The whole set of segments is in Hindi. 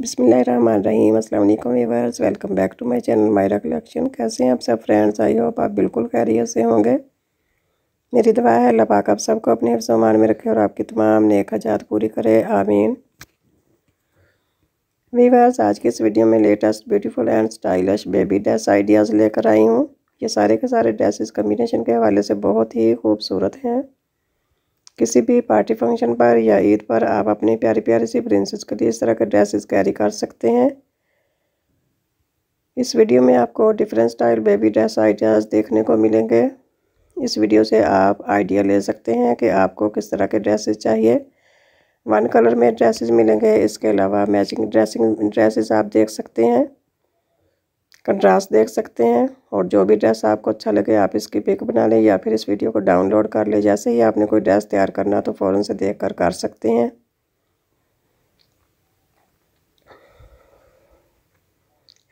बिसमीम welcome back to my channel Maira collection कैसे हैं आप सब फ्रेंड्स आई होप आप बिल्कुल खैरियत से होंगे मेरी दुआ है अल्लाह पाक आप सबको अपने सामान में रखे और आपकी तमाम नेक हजात पूरी करे आमीन वीवर्स आज की इस वीडियो में latest beautiful and stylish baby dress ideas लेकर आई हूँ ये सारे के सारे ड्रेसिस कम्बिनेशन के हवाले से बहुत ही खूबसूरत हैं किसी भी पार्टी फंक्शन पर या ईद पर आप अपने प्यारे प्यारे से प्रिंसेस के लिए इस तरह के ड्रेसेस कैरी कर सकते हैं इस वीडियो में आपको different style baby dress ideas देखने को मिलेंगे इस वीडियो से आप आइडिया ले सकते हैं कि आपको किस तरह के ड्रेसेस चाहिए वन कलर में ड्रेसेस मिलेंगे इसके अलावा मैचिंग ड्रेसिंग ड्रेसेस आप देख सकते हैं कंट्रास्ट देख सकते हैं और जो भी ड्रेस आपको अच्छा लगे आप इसकी पिक बना लें या फिर इस वीडियो को डाउनलोड कर लें जैसे ही आपने कोई ड्रेस तैयार करना तो फ़ौरन से देख कर कर सकते हैं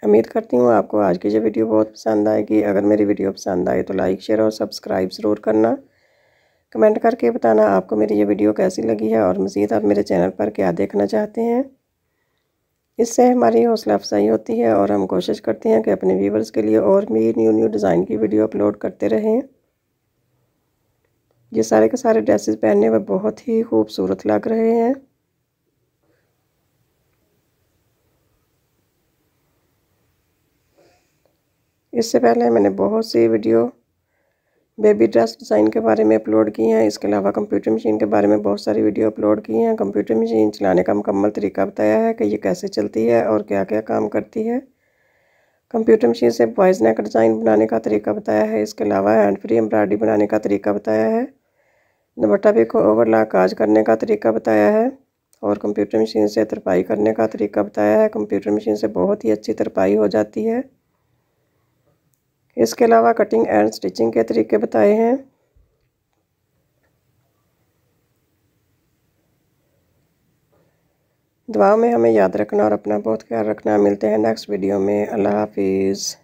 उम्मीद करती हूँ आपको आज की जो वीडियो बहुत पसंद आएगी अगर मेरी वीडियो पसंद आए तो लाइक शेयर और सब्सक्राइब ज़रूर करना कमेंट करके बताना आपको मेरी ये वीडियो कैसी लगी है और मज़ीद आप मेरे चैनल पर क्या देखना चाहते हैं इससे हमारी हौसला अफजाई होती है और हम कोशिश करते हैं कि अपने व्यूवर्स के लिए और भी न्यू न्यू डिज़ाइन की वीडियो अपलोड करते रहें ये सारे के सारे ड्रेसेस पहनने में बहुत ही खूबसूरत लग रहे हैं इससे पहले मैंने बहुत सी वीडियो बेबी ड्रेस डिज़ाइन के बारे में अपलोड की हैं इसके अलावा कंप्यूटर मशीन के बारे में बहुत सारी वीडियो अपलोड की हैं कंप्यूटर मशीन चलाने का मुकम्मल तरीका बताया है कि ये कैसे चलती है और क्या क्या काम करती है कंप्यूटर मशीन से बॉयज़ नेक डिज़ाइन बनाने का तरीका बताया है इसके अलावा हैंड फ्री एम्ब्रॉयडरी बनाने का तरीका बताया है दुपट्टा भी को ओवरलाक काज करने का तरीका बताया है और कंप्यूटर मशीन से तरपाई करने का तरीका बताया है कंप्यूटर मशीन से बहुत ही अच्छी तरपाई हो जाती है इसके अलावा कटिंग एंड स्टिचिंग के तरीके बताए हैं दुआ में हमें याद रखना और अपना बहुत ख्याल रखना मिलते हैं नेक्स्ट वीडियो में अल्लाह हाफिज़